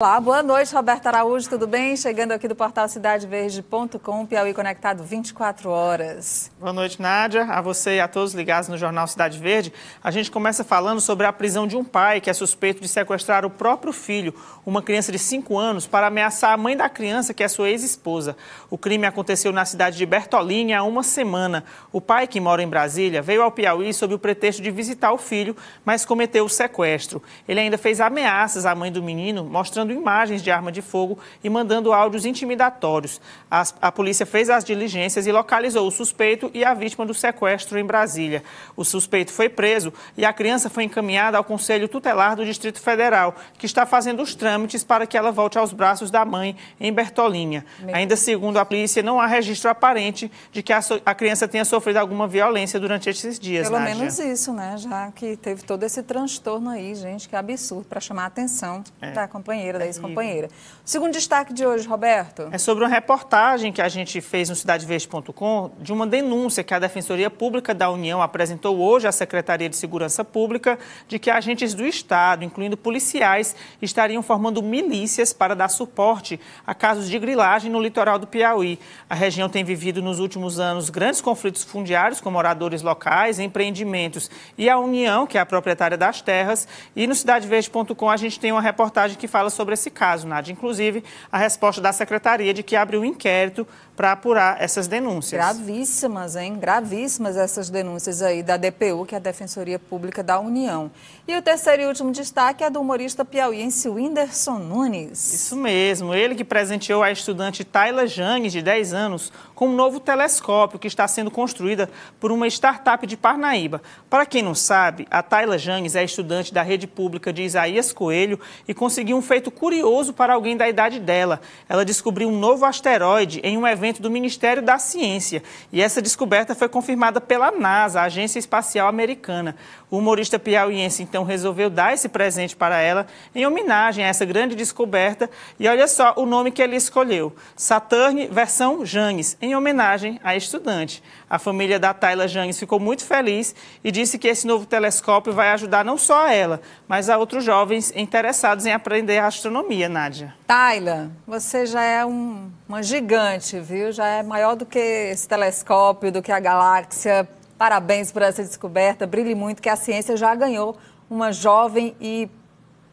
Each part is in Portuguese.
Olá, boa noite, Roberto Araújo, tudo bem? Chegando aqui do portal cidadeverde.com, Piauí Conectado 24 horas. Boa noite, Nádia, a você e a todos ligados no Jornal Cidade Verde. A gente começa falando sobre a prisão de um pai que é suspeito de sequestrar o próprio filho, uma criança de 5 anos, para ameaçar a mãe da criança, que é sua ex-esposa. O crime aconteceu na cidade de Bertolini há uma semana. O pai, que mora em Brasília, veio ao Piauí sob o pretexto de visitar o filho, mas cometeu o sequestro. Ele ainda fez ameaças à mãe do menino, mostrando imagens de arma de fogo e mandando áudios intimidatórios. As, a polícia fez as diligências e localizou o suspeito e a vítima do sequestro em Brasília. O suspeito foi preso e a criança foi encaminhada ao Conselho Tutelar do Distrito Federal, que está fazendo os trâmites para que ela volte aos braços da mãe em Bertolinha. Ainda segundo a polícia, não há registro aparente de que a, so a criança tenha sofrido alguma violência durante esses dias. Pelo Nádia. menos isso, né? Já que teve todo esse transtorno aí, gente, que absurdo para chamar a atenção é. da companheira da ex-companheira. segundo destaque de hoje, Roberto? É sobre uma reportagem que a gente fez no CidadeVeste.com de uma denúncia que a Defensoria Pública da União apresentou hoje à Secretaria de Segurança Pública de que agentes do Estado, incluindo policiais, estariam formando milícias para dar suporte a casos de grilagem no litoral do Piauí. A região tem vivido nos últimos anos grandes conflitos fundiários com moradores locais, empreendimentos e a União, que é a proprietária das terras. E no CidadeVeste.com a gente tem uma reportagem que fala sobre sobre esse caso, Nádia. Inclusive, a resposta da secretaria de que abriu um inquérito para apurar essas denúncias. Gravíssimas, hein? Gravíssimas essas denúncias aí da DPU, que é a Defensoria Pública da União. E o terceiro e último destaque é do humorista piauiense Whindersson Nunes. Isso mesmo, ele que presenteou a estudante Tayla Janes, de 10 anos, com um novo telescópio que está sendo construída por uma startup de Parnaíba. Para quem não sabe, a Tayla Janes é estudante da rede pública de Isaías Coelho e conseguiu um feito curioso para alguém da idade dela. Ela descobriu um novo asteroide em um evento do Ministério da Ciência. E essa descoberta foi confirmada pela NASA, a Agência Espacial Americana. O humorista piauiense então resolveu dar esse presente para ela em homenagem a essa grande descoberta. E olha só o nome que ele escolheu: Saturne versão Janes, em homenagem à estudante. A família da Tayla Janes ficou muito feliz e disse que esse novo telescópio vai ajudar não só a ela, mas a outros jovens interessados em aprender a astronomia gastronomia, Nádia. Taila, você já é um, uma gigante, viu? Já é maior do que esse telescópio, do que a galáxia. Parabéns por essa descoberta. Brilhe muito que a ciência já ganhou uma jovem e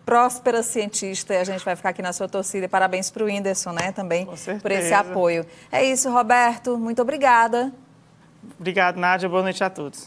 próspera cientista e a gente vai ficar aqui na sua torcida. Parabéns para o Whindersson, né, também, por esse apoio. É isso, Roberto. Muito obrigada. Obrigado, Nádia. Boa noite a todos.